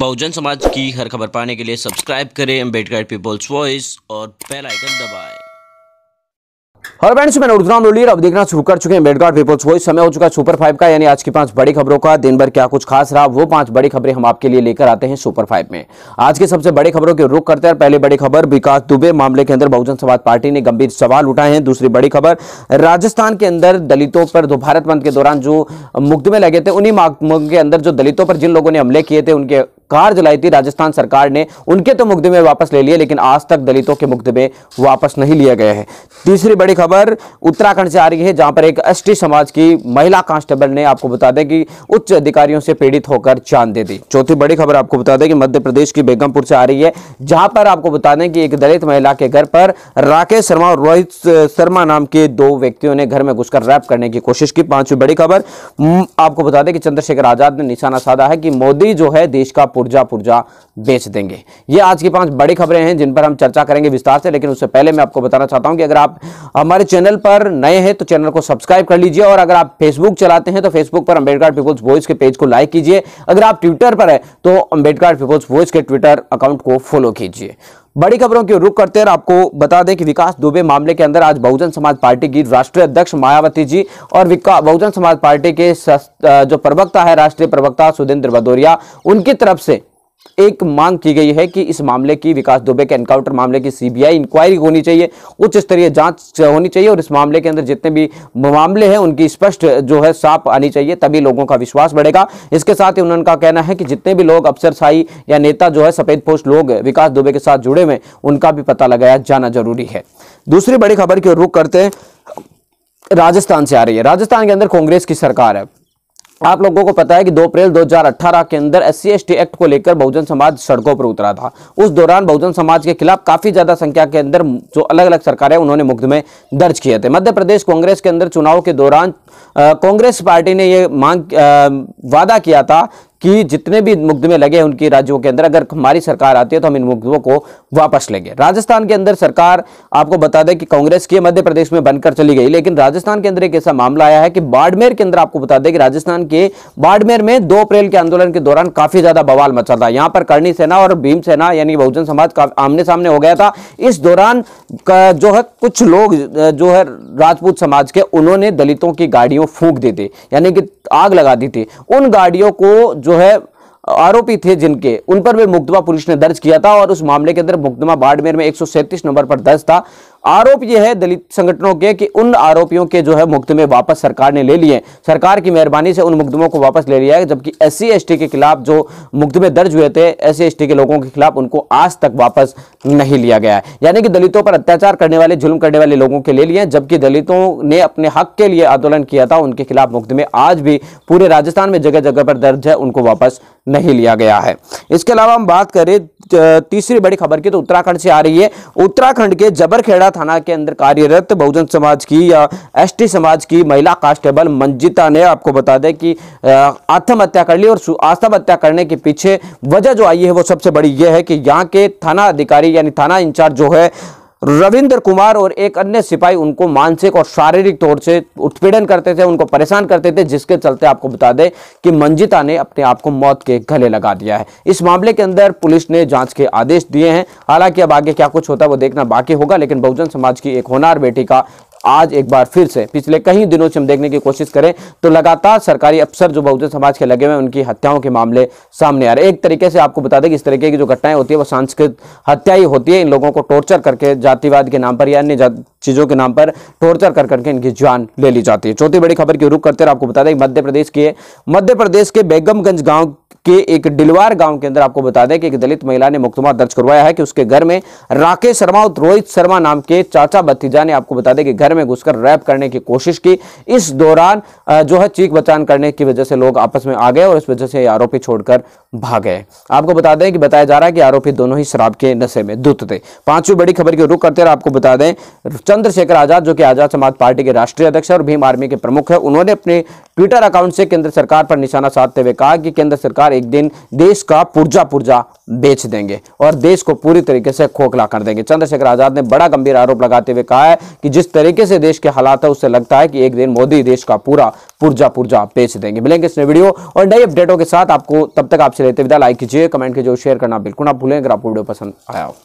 बहुजन समाज की हर खबर पाने के लिए सब्सक्राइब करें अम्बेडकर पीपल्स वॉइस और बेल आइकन दबाएं हर फ्रेंड्स मैं उर्दराम रोलियर अब देखना शुरू कर चुके हैं बेडगार्ड पीपल्स वॉइस समय हो चुका है सुपर फाइव का यानी आज की पांच बड़ी खबरों का दिन भर क्या कुछ खास रहा वो पांच बड़ी खबरें हम आपके लिए लेकर आते हैं सुपर फाइव में आज के सबसे बड़ी खबरों के रुख करते हैं पहले बड़ी खबर विकास दुबे मामले के अंदर बहुजन समाज पार्टी ने गंभीर सवाल उठाए हैं दूसरी बड़ी खबर राजस्थान के अंदर दलितों पर दो भारत बंद के दौरान जो मुकदमे लगे थे उन्हीं मुकदमे के अंदर जो दलितों पर जिन लोगों ने हमले किए थे उनके कार जलाई थी राजस्थान सरकार ने उनके तो मुकदमे वापस ले लिए लेकिन आज तक दलितों के मुकदमे वापस नहीं लिए गए हैं तीसरी बड़ी खबर उत्तराखंड से आ रही है जहां पर एक एस समाज की महिला कांस्टेबल ने आपको बता दें कि उच्च अधिकारियों से पीड़ित होकर जान दे दी चौथी बड़ी खबर आपको बता दें कि मध्य प्रदेश की बेगमपुर से आ रही है जहां पर आपको बता दें कि एक दलित महिला के घर पर राकेश शर्मा और रोहित शर्मा नाम के दो व्यक्तियों ने घर में घुसकर रैप करने की कोशिश की पांचवी बड़ी खबर आपको बता दें कि चंद्रशेखर आजाद ने निशाना साधा है कि मोदी जो है देश का पुर्जा पुर्जा बेच देंगे ये आज की पांच बड़ी खबरें हैं जिन पर हम चर्चा करेंगे विस्तार से लेकिन उससे पहले मैं आपको बताना चाहता हूं कि अगर आप हमारे चैनल पर नए हैं तो चैनल को सब्सक्राइब कर लीजिए और अगर आप फेसबुक चलाते हैं तो फेसबुक पर अंबेडकर पीपुल्स वॉइस के पेज को लाइक कीजिए अगर आप ट्विटर पर है तो अंबेडकर पीपुल्स वॉइस के ट्विटर अकाउंट को फॉलो कीजिए बड़ी खबरों की रुख करते हैं आपको बता दें कि विकास दुबे मामले के अंदर आज बहुजन समाज पार्टी की राष्ट्रीय अध्यक्ष मायावती जी और बहुजन समाज पार्टी के जो प्रवक्ता है राष्ट्रीय प्रवक्ता सुधेंद्र भदौरिया उनकी तरफ से एक मांग की गई है कि इस मामले की विकास दुबे के एनकाउंटर मामले की सीबीआई इंक्वायरी होनी चाहिए उच्च स्तरीय जांच होनी चाहिए और इस मामले के अंदर जितने भी मामले हैं उनकी स्पष्ट जो है साफ आनी चाहिए तभी लोगों का विश्वास बढ़ेगा इसके साथ ही उनका कहना है कि जितने भी लोग अफसरशाही या नेता जो है सफेद लोग विकास दुबे के साथ जुड़े हुए उनका भी पता लगाया जाना जरूरी है दूसरी बड़ी खबर की ओर रुख करते हैं राजस्थान से आ रही है राजस्थान के अंदर कांग्रेस की सरकार है आप लोगों को पता है कि 2 अप्रैल 2018 के अंदर एस सी एक्ट को लेकर बहुजन समाज सड़कों पर उतरा था उस दौरान बहुजन समाज के खिलाफ काफी ज्यादा संख्या के अंदर जो अलग अलग सरकारें उन्होंने मुकदमे दर्ज किए थे मध्य प्रदेश कांग्रेस के अंदर चुनाव के दौरान कांग्रेस पार्टी ने ये मांग आ, वादा किया था कि जितने भी मुकदमे लगे हैं उनकी राज्यों के अंदर अगर हमारी सरकार आती है तो हम इन मुकदमों को वापस लेंगे राजस्थान के अंदर सरकार आपको बता दें कि कांग्रेस की मध्य प्रदेश में बनकर चली गई लेकिन राजस्थान के अंदर एक ऐसा मामला आया है कि बाड़मेर के अंदर आपको बता दें कि राजस्थान के बाड़मेर में दो अप्रैल के आंदोलन के दौरान काफी ज्यादा बवाल मचा था यहां पर करणी सेना और भीम सेना यानी बहुजन समाज आमने सामने हो गया था इस दौरान जो है कुछ लोग जो है राजपूत समाज के उन्होंने दलितों की गाड़ियों फूक दी थी यानी कि आग लगा दी थी उन गाड़ियों को जो जो है आरोपी थे जिनके उन पर भी मुकदमा पुलिस ने दर्ज किया था और उस मामले के अंदर मुकदमा बाड़मेर में एक नंबर पर दर्ज था आरोप यह है दलित संगठनों के कि उन आरोपियों के जो है मुकदमे वापस सरकार ने ले लिए सरकार की मेहरबानी से उन मुकदमों को वापस ले लिया है जबकि एस सी के खिलाफ जो मुकदमे दर्ज हुए थे एस सी के लोगों के खिलाफ उनको आज तक वापस नहीं लिया गया है यानी कि दलितों पर अत्याचार करने वाले जुल्म करने वाले लोगों के ले लिए जबकि दलितों ने अपने हक के लिए आंदोलन किया था उनके खिलाफ मुकदमे आज भी पूरे राजस्थान में जगह जगह पर दर्ज है उनको वापस नहीं नहीं लिया गया है इसके अलावा हम बात करें तीसरी बड़ी खबर की तो उत्तराखंड से आ रही है उत्तराखंड के जबरखेड़ा थाना के अंदर कार्यरत बहुजन समाज की या एसटी समाज की महिला कांस्टेबल मंजिता ने आपको बता दें कि आत्महत्या कर ली और आत्महत्या करने के पीछे वजह जो आई है वो सबसे बड़ी यह है कि यहाँ के थाना अधिकारी यानी थाना इंचार्ज जो है रविंद्र कुमार और एक अन्य सिपाही उनको मानसिक और शारीरिक तौर से उत्पीड़न करते थे उनको परेशान करते थे जिसके चलते आपको बता दें कि मंजिता ने अपने आप को मौत के गले लगा दिया है इस मामले के अंदर पुलिस ने जांच के आदेश दिए हैं हालांकि अब आगे क्या कुछ होता है वो देखना बाकी होगा लेकिन बहुजन समाज की एक होनार बेटी का आज एक बार फिर से पिछले कई दिनों से हम देखने की कोशिश करें तो लगातार सरकारी अफसर जो बहुजन समाज के लगे हुए हैं उनकी हत्याओं के मामले सामने आ रहे एक तरीके से आपको बता दें कि इस तरीके की जो घटनाएं होती है वो सांस्कृत हत्या ही होती है इन लोगों को टॉर्चर करके जातिवाद के नाम पर या अन्य चीज़ों के नाम पर टॉर्चर कर करके इनकी जान ले ली जाती है चौथी बड़ी खबर की रुख करते हैं आपको बता दें मध्य प्रदेश के मध्य प्रदेश के बेगमगंज गांव के एक डिलवार गांव के अंदर आपको बता दें कि एक दलित महिला ने मुकदमा दर्ज करवाया है कि उसके घर में राकेश शर्मा और रोहित शर्मा नाम के चाचा भतीजा ने आपको बता दें कि घर में घुसकर रैप करने की कोशिश की इस दौरान जो है चीख बचान करने की वजह से लोग आपस में आ गए और इस वजह से आरोपी छोड़कर भाग गए आपको बता दें कि बताया जा रहा है कि आरोपी दोनों ही शराब के नशे में दुत थे पांचवी बड़ी खबर की रुख करते आपको बता दें चंद्रशेखर आजाद जो कि आजाद समाज पार्टी के राष्ट्रीय अध्यक्ष और भीम आर्मी के प्रमुख है उन्होंने अपने ट्विटर अकाउंट से केंद्र सरकार पर निशाना साधते हुए कहा कि केंद्र सरकार सरकार एक दिन देश का पुर्जा पुर्जा बेच देंगे और देश को पूरी तरीके से खोखला कर देंगे चंद्रशेखर आजाद ने बड़ा गंभीर आरोप लगाते हुए कहा है कि जिस तरीके से देश के हालात है उससे लगता है कि एक दिन मोदी देश का पूरा पुर्जा पुर्जा बेच देंगे मिलेंगे इसने वीडियो और नई अपडेटों के साथ आपको तब तक आपसे लेते विदा लाइक कीजिए कमेंट कीजिए शेयर करना बिल्कुल ना भूलें अगर आपको वीडियो पसंद आया हो